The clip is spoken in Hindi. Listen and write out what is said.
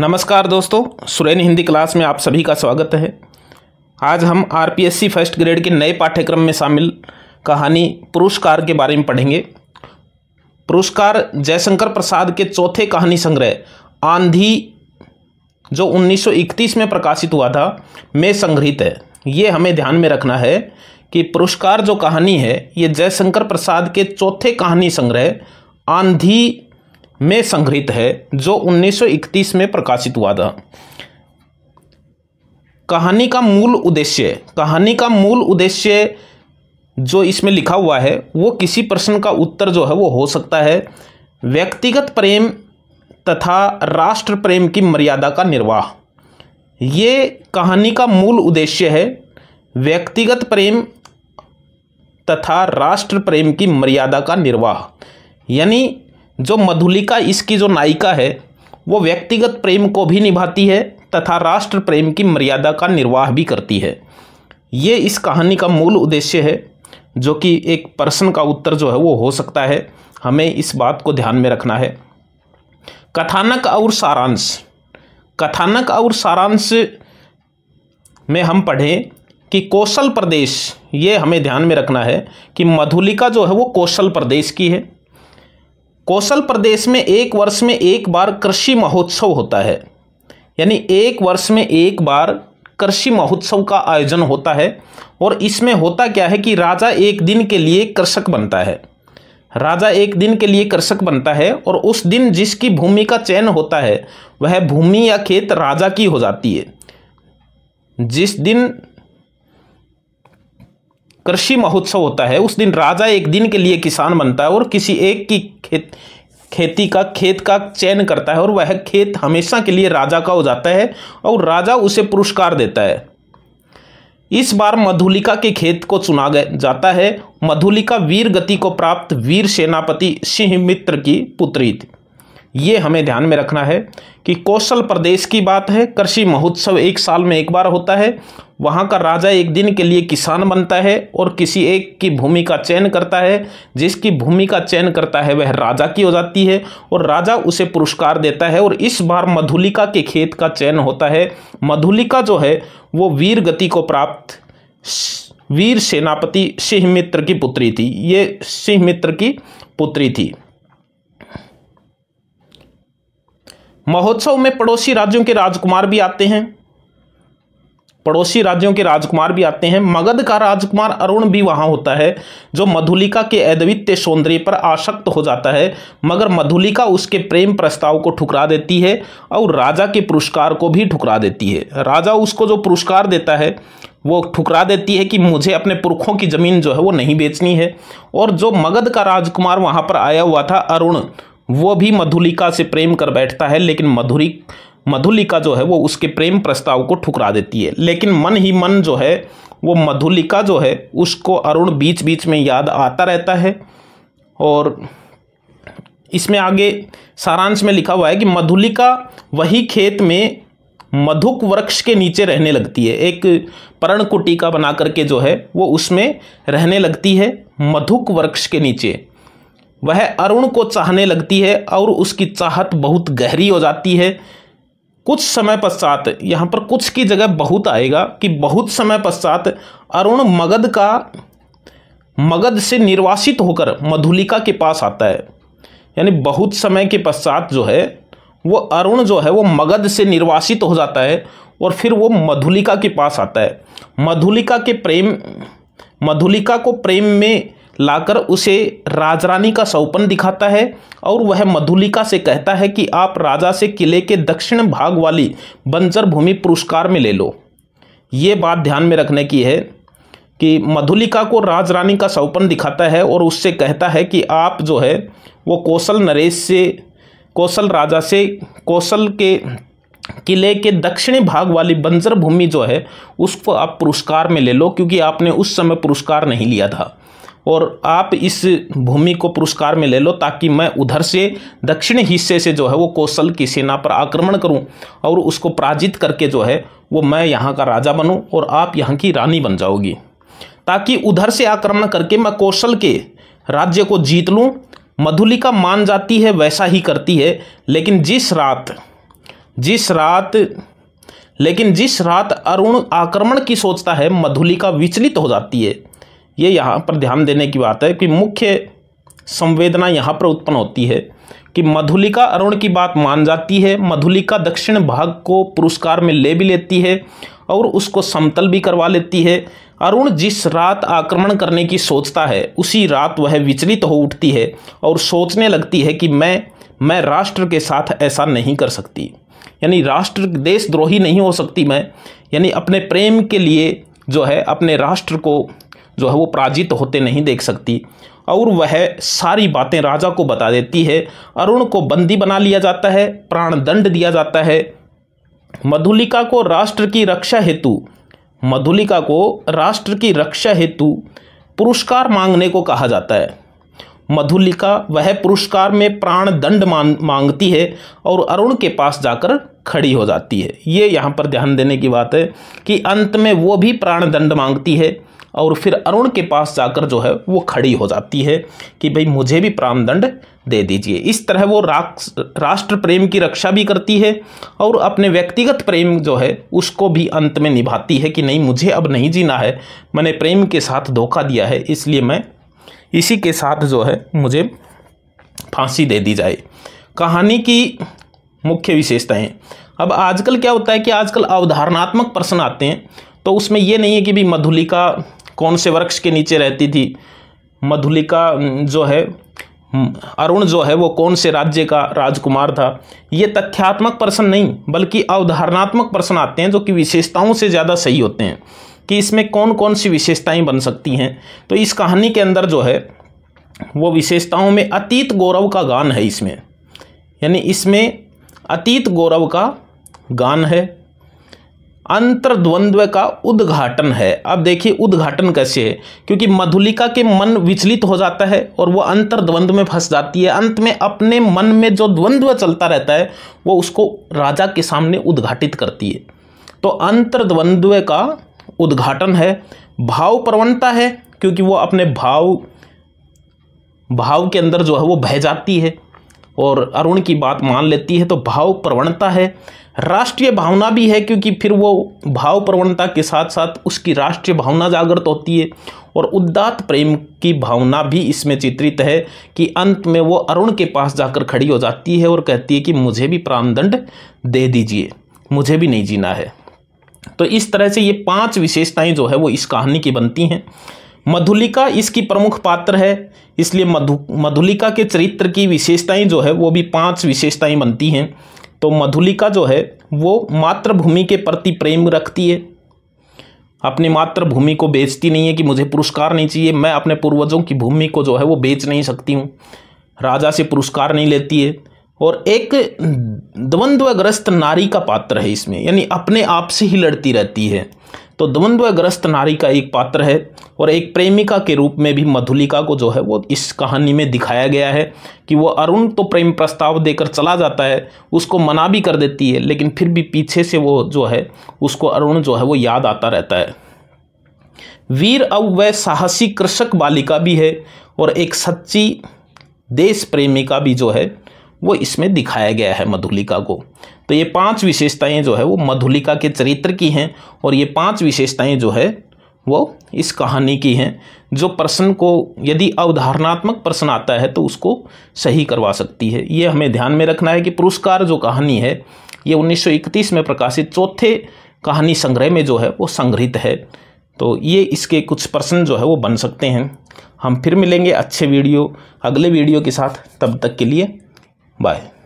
नमस्कार दोस्तों सुरेन हिंदी क्लास में आप सभी का स्वागत है आज हम आरपीएससी फर्स्ट ग्रेड के नए पाठ्यक्रम में शामिल कहानी पुरस्कार के बारे में पढ़ेंगे पुरस्कार जयशंकर प्रसाद के चौथे कहानी संग्रह आंधी जो 1931 में प्रकाशित हुआ था में संग्रहित है ये हमें ध्यान में रखना है कि पुरस्कार जो कहानी है ये जयशंकर प्रसाद के चौथे कहानी संग्रह आंधी में संग्रहित है जो 1931 में प्रकाशित हुआ था कहानी का मूल उद्देश्य कहानी का मूल उद्देश्य जो इसमें लिखा हुआ है वो किसी प्रश्न का उत्तर जो है वो हो सकता है व्यक्तिगत प्रेम तथा राष्ट्र प्रेम की मर्यादा का निर्वाह ये कहानी का मूल उद्देश्य है व्यक्तिगत प्रेम तथा राष्ट्र प्रेम की मर्यादा का निर्वाह यानी जो मधुलिका इसकी जो नायिका है वो व्यक्तिगत प्रेम को भी निभाती है तथा राष्ट्र प्रेम की मर्यादा का निर्वाह भी करती है ये इस कहानी का मूल उद्देश्य है जो कि एक प्रश्न का उत्तर जो है वो हो सकता है हमें इस बात को ध्यान में रखना है कथानक और सारांश कथानक और सारांश में हम पढ़ें कि कौशल प्रदेश ये हमें ध्यान में रखना है कि मधुलिका जो है वो कौशल प्रदेश की है कौशल प्रदेश में एक वर्ष में एक बार कृषि महोत्सव होता है यानी एक वर्ष में एक बार कृषि महोत्सव का आयोजन होता है और इसमें होता क्या है कि राजा एक दिन के लिए कृषक बनता है राजा एक दिन के लिए कृषक बनता है और उस दिन जिसकी भूमि का चयन होता है वह भूमि या खेत राजा की हो जाती है जिस दिन कृषि महोत्सव होता है उस दिन राजा एक दिन के लिए किसान बनता है और किसी एक की खेत खेती का खेत का चयन करता है और वह खेत हमेशा के लिए राजा का हो जाता है और राजा उसे पुरस्कार देता है इस बार मधुलिका के खेत को चुना जाता है मधुलिका वीर गति को प्राप्त वीर सेनापति सिंह मित्र की पुत्री थी ये हमें ध्यान में रखना है कि कौशल प्रदेश की बात है कृषि महोत्सव एक साल में एक बार होता है वहाँ का राजा एक दिन के लिए किसान बनता है और किसी एक की भूमि का चयन करता है जिसकी भूमि का चयन करता है वह राजा की हो जाती है और राजा उसे पुरस्कार देता है और इस बार मधुलिका के खेत का चयन होता है मधुलिका जो है वो वीर गति को प्राप्त वीर सेनापति सिंह मित्र की पुत्री थी ये सिंह मित्र की पुत्री थी महोत्सव में पड़ोसी राज्यों के राजकुमार भी आते हैं पड़ोसी राज्यों के राजकुमार भी आते हैं मगध का राजकुमार अरुण भी वहां होता है जो मधुलिका के अद्वित्य सौंदर्य पर आसक्त हो जाता है मगर मधुलिका उसके प्रेम प्रस्ताव को ठुकरा देती है और राजा के पुरस्कार को भी ठुकरा देती है राजा उसको जो पुरस्कार देता है वो ठुकरा देती है कि मुझे अपने पुरखों की ज़मीन जो है वो नहीं बेचनी है और जो मगध का राजकुमार वहाँ पर आया हुआ था अरुण वो भी मधुलिका से प्रेम कर बैठता है लेकिन मधुरी मधुलिका जो है वो उसके प्रेम प्रस्ताव को ठुकरा देती है लेकिन मन ही मन जो है वो मधुलिका जो है उसको अरुण बीच बीच में याद आता रहता है और इसमें आगे सारांश में लिखा हुआ है कि मधुलिका वही खेत में मधुक वृक्ष के नीचे रहने लगती है एक पर्णकुटी का बना करके जो है वो उसमें रहने लगती है मधुक वृक्ष के नीचे वह अरुण को चाहने लगती है और उसकी चाहत बहुत गहरी हो जाती है कुछ समय पश्चात यहाँ पर कुछ की जगह बहुत आएगा कि बहुत समय पश्चात अरुण मगध का मगध से निर्वासित होकर मधुलिका के पास आता है यानी बहुत समय के पश्चात जो है वो अरुण जो है वो मगध से निर्वासित हो जाता है और फिर वो मधुलिका के पास आता है मधुलिका के प्रेम मधुलिका को प्रेम में लाकर उसे राजरानी का सौपन दिखाता है और वह मधुलिका से कहता है कि आप राजा से किले के दक्षिण भाग वाली बंजर भूमि पुरस्कार में ले लो ये बात ध्यान में रखने की है कि मधुलिका को राजरानी का सौपन दिखाता है और उससे कहता है कि आप जो है वो कौशल नरेश से कौशल राजा से कौशल के किले के दक्षिणी भाग वाली बंजर भूमि जो है उसको आप पुरस्कार में ले लो क्योंकि आपने उस समय पुरस्कार नहीं लिया था और आप इस भूमि को पुरस्कार में ले लो ताकि मैं उधर से दक्षिण हिस्से से जो है वो कौशल की सेना पर आक्रमण करूं और उसको पराजित करके जो है वो मैं यहाँ का राजा बनूं और आप यहाँ की रानी बन जाओगी ताकि उधर से आक्रमण करके मैं कौशल के राज्य को जीत लूँ मधुलिका मान जाती है वैसा ही करती है लेकिन जिस रात जिस रात लेकिन जिस रात अरुण आक्रमण की सोचता है मधुलिका विचलित हो जाती है ये यहाँ पर ध्यान देने की बात है कि मुख्य संवेदना यहाँ पर उत्पन्न होती है कि मधुलिका अरुण की बात मान जाती है मधुलिका दक्षिण भाग को पुरस्कार में ले भी लेती है और उसको समतल भी करवा लेती है अरुण जिस रात आक्रमण करने की सोचता है उसी रात वह विचलित हो उठती है और सोचने लगती है कि मैं मैं राष्ट्र के साथ ऐसा नहीं कर सकती यानी राष्ट्र देशद्रोही नहीं हो सकती मैं यानी अपने प्रेम के लिए जो है अपने राष्ट्र को जो है वो पराजित होते नहीं देख सकती और वह सारी बातें राजा को बता देती है अरुण को बंदी बना लिया जाता है प्राण दंड दिया जाता है मधुलिका को राष्ट्र की रक्षा हेतु मधुलिका को राष्ट्र की रक्षा हेतु पुरस्कार मांगने को कहा जाता है मधुलिका वह पुरस्कार में प्राण दंड मांगती है और अरुण के पास जाकर खड़ी हो जाती है ये यहाँ पर ध्यान देने की बात है कि अंत में वो भी प्राण दंड मांगती है और फिर अरुण के पास जाकर जो है वो खड़ी हो जाती है कि भाई मुझे भी प्राणदंड दे दीजिए इस तरह वो राष्ट्र प्रेम की रक्षा भी करती है और अपने व्यक्तिगत प्रेम जो है उसको भी अंत में निभाती है कि नहीं मुझे अब नहीं जीना है मैंने प्रेम के साथ धोखा दिया है इसलिए मैं इसी के साथ जो है मुझे फांसी दे दी जाए कहानी की मुख्य विशेषताएं अब आजकल क्या होता है कि आजकल अवधारणात्मक प्रश्न आते हैं तो उसमें यह नहीं है कि भाई मधुलिका कौन से वृक्ष के नीचे रहती थी मधुलिका जो है अरुण जो है वो कौन से राज्य का राजकुमार था ये तथ्यात्मक प्रश्न नहीं बल्कि अवधारणात्मक प्रश्न आते हैं जो कि विशेषताओं से ज़्यादा सही होते हैं कि इसमें कौन कौन सी विशेषताएं बन सकती हैं तो इस कहानी के अंदर जो है वो विशेषताओं में अतीत गौरव का गान है इसमें यानी इसमें अतीत गौरव का गान है अंतर्द्वंद्व का उद्घाटन है अब देखिए उद्घाटन कैसे है क्योंकि मधुलिका के मन विचलित हो जाता है और वह अंतर्द्वंद्व में फंस जाती है अंत में अपने मन में जो द्वंद्व चलता रहता है वो उसको राजा के सामने उद्घाटित करती है तो अंतर्द्वंद्व का उद्घाटन है भाव प्रवणता है क्योंकि वो अपने भाव भाव के अंदर जो है वो बह जाती है और अरुण की बात मान लेती है तो भाव प्रवणता है राष्ट्रीय भावना भी है क्योंकि फिर वो भाव प्रवणता के साथ साथ उसकी राष्ट्रीय भावना जागृत होती है और उद्दात प्रेम की भावना भी इसमें चित्रित है कि अंत में वो अरुण के पास जाकर खड़ी हो जाती है और कहती है कि मुझे भी प्राणदंड दे दीजिए मुझे भी नहीं जीना है तो इस तरह से ये पांच विशेषताएं जो है वो इस कहानी की बनती हैं मधुलिका इसकी प्रमुख पात्र है इसलिए मधु मधुलिका के चरित्र की विशेषताएं जो है वो भी पांच विशेषताएं बनती हैं तो मधुलिका जो है वो मातृभूमि के प्रति प्रेम रखती है अपनी मातृभूमि को बेचती नहीं है कि मुझे पुरस्कार नहीं चाहिए मैं अपने पूर्वजों की भूमि को जो है वो बेच नहीं सकती हूँ राजा से पुरस्कार नहीं लेती है और एक द्वंद्वग्रस्त नारी का पात्र है इसमें यानी अपने आप से ही लड़ती रहती है तो द्वंद्वग्रस्त नारी का एक पात्र है और एक प्रेमिका के रूप में भी मधुलिका को जो है वो इस कहानी में दिखाया गया है कि वो अरुण तो प्रेम प्रस्ताव देकर चला जाता है उसको मना भी कर देती है लेकिन फिर भी पीछे से वो जो है उसको अरुण जो है वो याद आता रहता है वीर अब वह साहसी कृषक बालिका भी है और एक सच्ची देश प्रेमिका भी जो है वो इसमें दिखाया गया है मधुलिका को तो ये पांच विशेषताएं जो है वो मधुलिका के चरित्र की हैं और ये पांच विशेषताएं जो है वो इस कहानी की हैं जो प्रश्न को यदि अवधारणात्मक प्रश्न आता है तो उसको सही करवा सकती है ये हमें ध्यान में रखना है कि पुरस्कार जो कहानी है ये 1931 में प्रकाशित चौथे कहानी संग्रह में जो है वो संग्रहित है तो ये इसके कुछ प्रश्न जो है वो बन सकते हैं हम फिर मिलेंगे अच्छे वीडियो अगले वीडियो के साथ तब तक के लिए Bye.